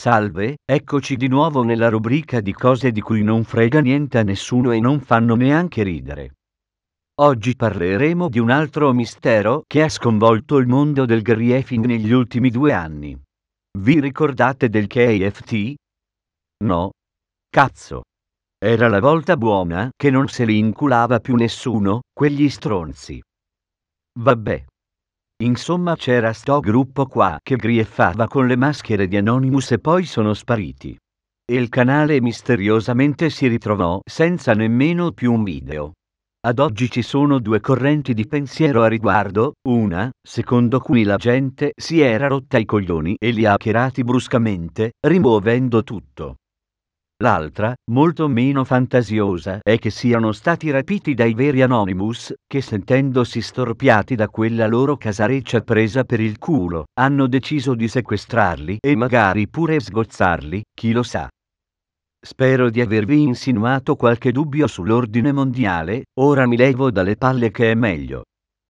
Salve, eccoci di nuovo nella rubrica di cose di cui non frega niente a nessuno e non fanno neanche ridere. Oggi parleremo di un altro mistero che ha sconvolto il mondo del griefing negli ultimi due anni. Vi ricordate del KFT? No. Cazzo. Era la volta buona che non se li inculava più nessuno, quegli stronzi. Vabbè, Insomma c'era sto gruppo qua che grieffava con le maschere di Anonymous e poi sono spariti. E il canale misteriosamente si ritrovò senza nemmeno più un video. Ad oggi ci sono due correnti di pensiero a riguardo, una, secondo cui la gente si era rotta i coglioni e li ha hackerati bruscamente, rimuovendo tutto. L'altra, molto meno fantasiosa, è che siano stati rapiti dai veri Anonymous, che sentendosi storpiati da quella loro casareccia presa per il culo, hanno deciso di sequestrarli e magari pure sgozzarli, chi lo sa. Spero di avervi insinuato qualche dubbio sull'ordine mondiale, ora mi levo dalle palle che è meglio.